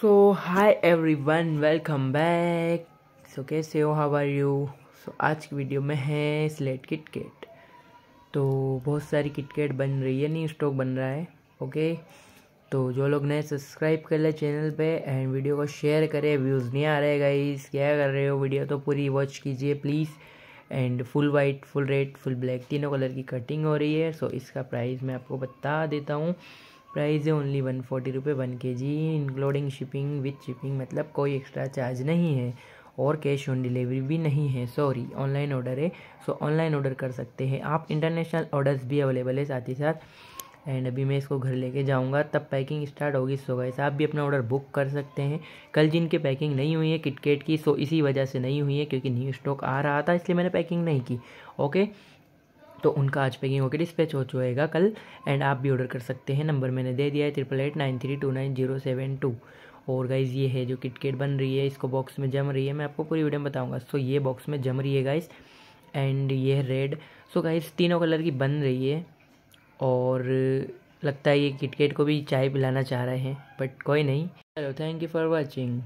सो hi everyone welcome back so कैसे हो how are you so आज की वीडियो में है स्लेट किटकेट तो बहुत सारी किटकेट बन रही है नहीं स्टॉक बन रहा है ओके तो जो लोग नए सब्सक्राइब कर ले चैनल पे एंड वीडियो को शेयर करें व्यूज़ नहीं आ रहे गाइस क्या कर रहे हो वीडियो तो पूरी वॉच कीजिए please and full white full red full black तीनों कलर की कटिंग हो रही है सो so, इसका प्राइस मैं आपको बता देता हूँ प्राइस है ओनली वन फोर्टी रुपये one K G including shipping with shipping मतलब कोई एक्स्ट्रा चार्ज नहीं है और कैश ऑन डिलीवरी भी नहीं है सॉरी ऑनलाइन ऑर्डर है सो ऑनलाइन ऑर्डर कर सकते हैं आप इंटरनेशनल ऑर्डर्स भी अवेलेबल है साथ ही साथ एंड अभी मैं इसको घर लेके जाऊंगा तब पैकिंग स्टार्ट होगी सो गैस आप भी अपना ऑर्डर बुक कर सकते हैं कल जिनकी पैकिंग नहीं हुई है किटकेट की सो इसी वजह से नहीं हुई है क्योंकि न्यू स्टॉक आ रहा था इसलिए मैंने पैकिंग नहीं की ओके तो उनका आज पैकिंग होकर डिस्पैच हो जाएगा कल एंड आप भी ऑर्डर कर सकते हैं नंबर मैंने दे दिया है triple eight nine three two nine zero seven two और गाइज़ ये है जो किटकेट बन रही है इसको बॉक्स में जम रही है मैं आपको पूरी वीडियो में बताऊँगा सो ये बॉक्स में जम रही है गाइज़ एंड ये है रेड सो गाइज़ तीनों कलर की बन रही है और लगता है ये किटकेट को भी चाय पिलाना चाह रहे हैं बट कोई नहीं चलो थैंक यू फॉर वॉचिंग